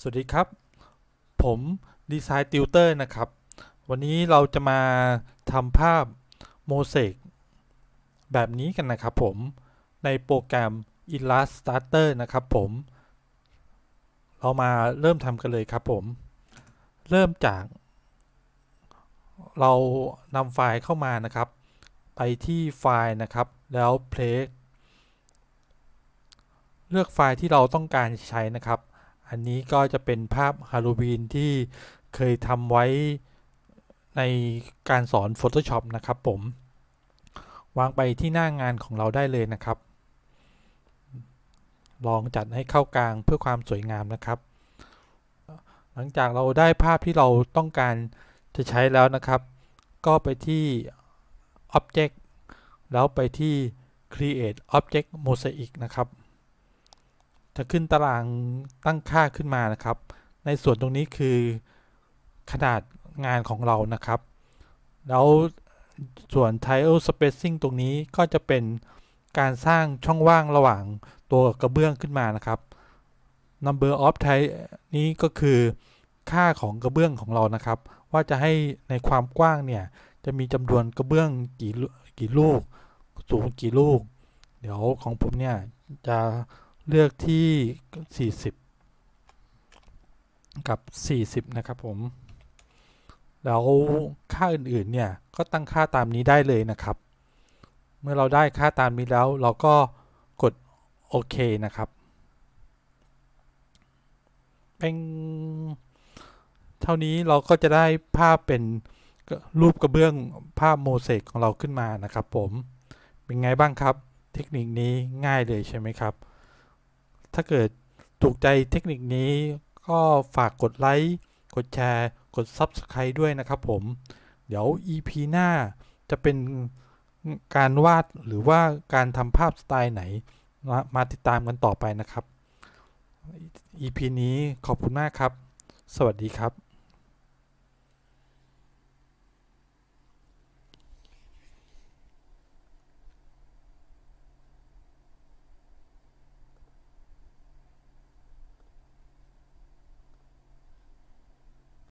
สวัสดีครับ ผมดีไซน์ติวเตอร์นะครับ วันนี้เราจะมาทำภาพโมเสกแบบนี้กันนะครับผมในโปรแกรม Illustrator นะครับผม เรามาเริ่มทำกันเลยครับผม เริ่มจาก เรานำไฟล์เข้ามานะครับ ไปที่ไฟล์นะครับ แล้วเพลสเลือกไฟล์ที่เราต้องการใช้นะครับอันนี้ก็จะเป็นภาพฮาโลวีนที่เคยทำไว้ในการสอน Photoshop นะครับผม วางไปที่หน้างานของเราได้เลยนะครับ ลองจัดให้เข้ากลางเพื่อความสวยงามนะครับ หลังจากเราได้ภาพที่เราต้องการจะใช้แล้วนะครับ ก็ไปที่ Object แล้วไปที่ Create Object Mosaic นะครับจะขึ้นตารางตั้งค่าขึ้นมานะครับ ในส่วนตรงนี้คือขนาดงานของเรานะครับ แล้วส่วน tile spacing ตรงนี้ก็จะเป็นการสร้างช่องว่างระหว่างตัวกระเบื้องขึ้นมานะครับ number of tile นี้ก็คือค่าของกระเบื้องของเรานะครับ ว่าจะให้ในความกว้างเนี่ย จะมีจำนวนกระเบื้องกี่กี่ลูกสูงกี่ลูก เดี๋ยวของผมเนี่ยจะเลือกที่ 40 กับ 40 นะครับ ผม แล้วค่าอื่น ๆ เนี่ย ก็ตั้งค่าตามนี้ได้เลยนะครับ เมื่อเราได้ค่าตามนี้แล้ว เราก็กดโอเคนะครับเป็นเท่านี้เราก็จะได้ภาพเป็นรูปกระเบื้องภาพโมเสกของเราขึ้นมานะครับ ผมเป็นไงบ้างครับเทคนิคนี้ง่ายเลย ใช่ไหมครับถ้าเกิดถูกใจเทคนิคนี้ก็ฝากกดไลค์ กดแชร์ กด Subscribe ด้วยนะครับผม เดี๋ยว EP หน้าจะเป็นการวาดหรือว่าการทำภาพสไตล์ไหนมาติดตามกันต่อไปนะครับ EP นี้ขอบคุณมากครับ สวัสดีครับ